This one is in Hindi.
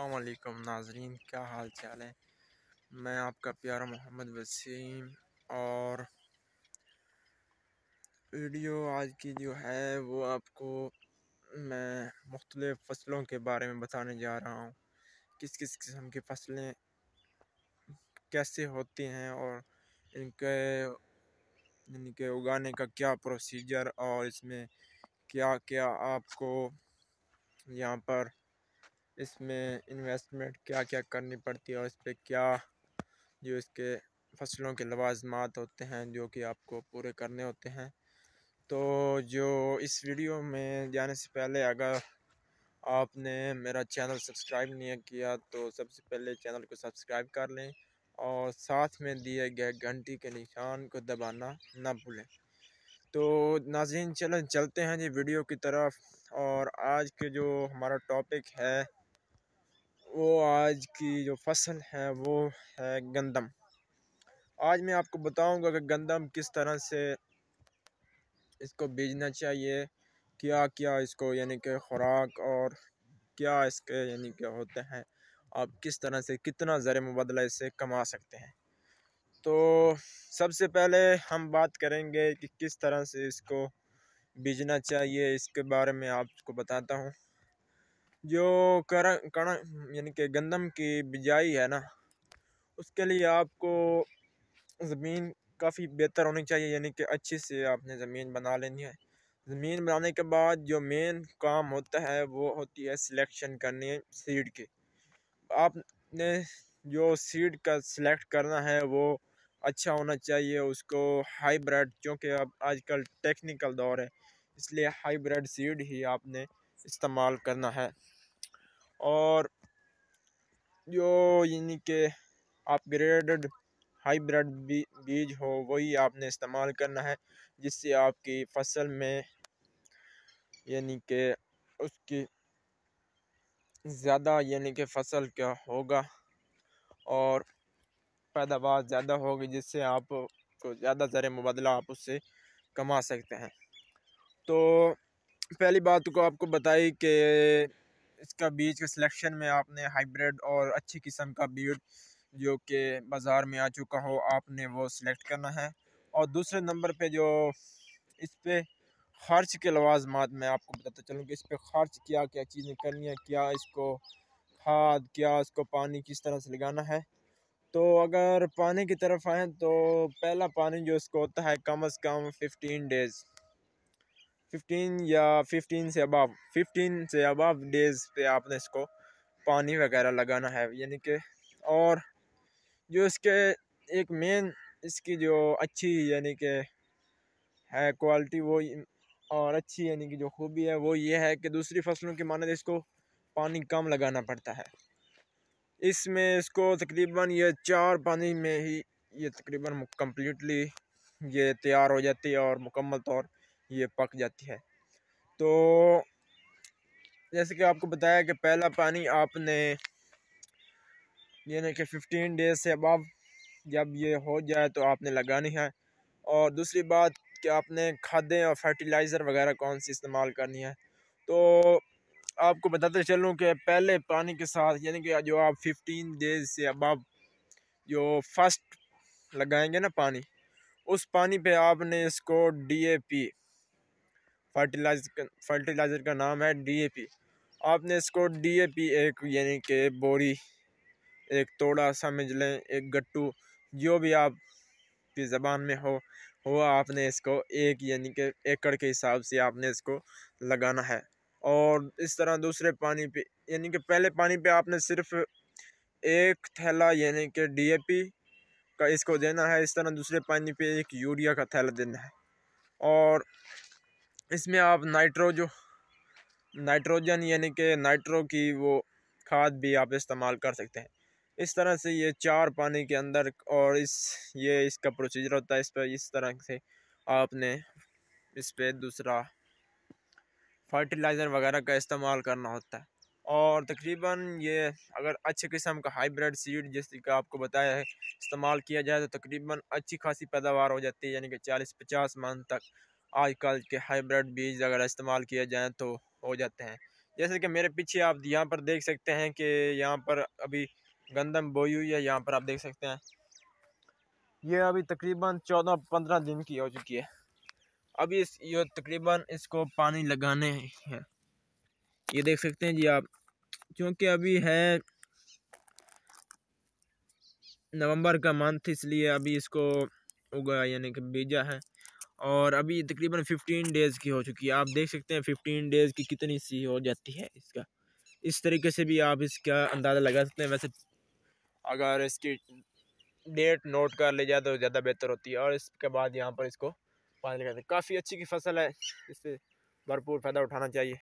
अल्लाम नाजरीन क्या हाल चाल है मैं आपका प्यारा मोहम्मद वसीम और वीडियो आज की जो है वो आपको मैं मुख्तलिफ़ फसलों के बारे में बताने जा रहा हूँ किस किस किस्म की फसलें कैसे होती हैं और इनके इनके उगाने का क्या प्रोसीजर और इसमें क्या क्या आपको यहाँ पर इसमें इन्वेस्टमेंट क्या क्या करनी पड़ती है और इस पर क्या जो इसके फसलों के लवाजमात होते हैं जो कि आपको पूरे करने होते हैं तो जो इस वीडियो में जाने से पहले अगर आपने मेरा चैनल सब्सक्राइब नहीं किया तो सबसे पहले चैनल को सब्सक्राइब कर लें और साथ में दिए गए घंटी के निशान को दबाना ना भूलें तो नाजीन चलन चलते हैं जी वीडियो की तरफ और आज के जो हमारा टॉपिक है वो आज की जो फसल है वो है गंदम आज मैं आपको बताऊंगा कि गंदम किस तरह से इसको बीजना चाहिए क्या क्या इसको यानी कि खुराक और क्या इसके यानी कि होते हैं आप किस तरह से कितना ज़र मुबदला इसे कमा सकते हैं तो सबसे पहले हम बात करेंगे कि किस तरह से इसको बीजना चाहिए इसके बारे में आपको बताता हूँ जो कर कणक यानी कि गंदम की बिजाई है ना उसके लिए आपको ज़मीन काफ़ी बेहतर होनी चाहिए यानी कि अच्छी से आपने ज़मीन बना लेनी है ज़मीन बनाने के बाद जो मेन काम होता है वो होती है सिलेक्शन करनी सीड की आपने जो सीड का सिलेक्ट करना है वो अच्छा होना चाहिए उसको हाईब्रिड क्योंकि अब आजकल टेक्निकल दौर है इसलिए हाईब्रिड सीड ही आपने इस्तेमाल करना है और जो यानी कि अपग्रेडेड हाइब्रिड बी, बीज हो वही आपने इस्तेमाल करना है जिससे आपकी फसल में यानी कि उसकी ज़्यादा यानी कि फसल का होगा और पैदावार ज़्यादा होगी जिससे आप को ज़्यादा ज़र मुबदला आप उससे कमा सकते हैं तो पहली बात को आपको बताई कि इसका बीज के सिलेक्शन में आपने हाइब्रिड और अच्छी किस्म का बीज जो कि बाज़ार में आ चुका हो आपने वो सिलेक्ट करना है और दूसरे नंबर पे जो इस पर खर्च के लवाजमात मैं आपको बताता चलूँ कि इस पर खर्च क्या क्या चीज़ें करनी है क्या इसको खाद क्या इसको पानी किस तरह से लगाना है तो अगर पानी की तरफ आएँ तो पहला पानी जो इसको होता है कम अज़ कम फिफ्टीन डेज़ फिफ्टीन या फिफ्टीन से अबाव फिफ्टीन से अबाव डेज़ पे आपने इसको पानी वगैरह लगाना है यानी कि और जो इसके एक मेन इसकी जो अच्छी यानी कि है क्वालिटी वो और अच्छी यानी कि जो खूबी है वो ये है कि दूसरी फसलों की मानद इसको पानी कम लगाना पड़ता है इसमें इसको तकरीबन ये चार पानी में ही ये तकरीबन कम्प्लीटली ये तैयार हो जाती है और मुकम्मल तौर ये पक जाती है तो जैसे कि आपको बताया कि पहला पानी आपने यानी कि फिफ्टीन डेज से अब जब ये हो जाए तो आपने लगानी है और दूसरी बात कि आपने खादें और फर्टिलाइज़र वगैरह कौन सी इस्तेमाल करनी है तो आपको बताते चलूँ कि पहले पानी के साथ यानी कि जो आप फिफ्टीन डेज से अब जो फर्स्ट लगाएंगे ना पानी उस पानी पे आपने इसको डीएपी फर्टिलाइजर फर्टिलाइज़र का नाम है डीएपी आपने इसको डीएपी एक यानी कि बोरी एक तोड़ा समझ लें एक गट्टू जो भी आप की ज़बान में हो हो आपने इसको एक यानी कि एकड़ के हिसाब से आपने इसको लगाना है और इस तरह दूसरे पानी पे यानी कि पहले पानी पे आपने सिर्फ एक थैला यानी कि डीएपी का इसको देना है इस तरह दूसरे पानी पे एक यूरिया का थैला देना है और इसमें आप नाइट्रोजो नाइट्रोजन यानी कि नाइट्रो की वो खाद भी आप इस्तेमाल कर सकते हैं इस तरह से ये चार पानी के अंदर और इस ये इसका प्रोसीजर होता है इस पर इस तरह से आपने इस पर दूसरा फर्टिलाइज़र वगैरह का इस्तेमाल करना होता है और तकरीबन ये अगर अच्छे किस्म का हाइब्रिड सीड जैसे कि आपको बताया है इस्तेमाल किया जाए तो तकरीबन अच्छी खासी पैदावार हो जाती है यानी कि चालीस पचास मान तक आजकल के हाइब्रिड बीज अगर इस्तेमाल किए जाएँ तो हो जाते हैं जैसे कि मेरे पीछे आप यहाँ पर देख सकते हैं कि यहाँ पर अभी गंदम बोई हुई है यहाँ पर आप देख सकते हैं ये अभी तकरीबन चौदह पंद्रह दिन की हो चुकी है अभी इस ये तकरीबन इसको पानी लगाने हैं ये देख सकते हैं जी आप क्योंकि अभी है नवंबर का मंथ इसलिए अभी इसको उगा यानी कि बीजा है और अभी तकरीबन फिफ्टीन डेज़ की हो चुकी है आप देख सकते हैं फिफ्टीन डेज़ की कितनी सी हो जाती है इसका इस तरीके से भी आप इसका अंदाज़ा लगा सकते हैं वैसे अगर इसकी डेट नोट कर ले जाए तो ज़्यादा बेहतर होती है और इसके बाद यहाँ पर इसको पानी लगा काफ़ी अच्छी की फसल है इससे भरपूर फ़ायदा उठाना चाहिए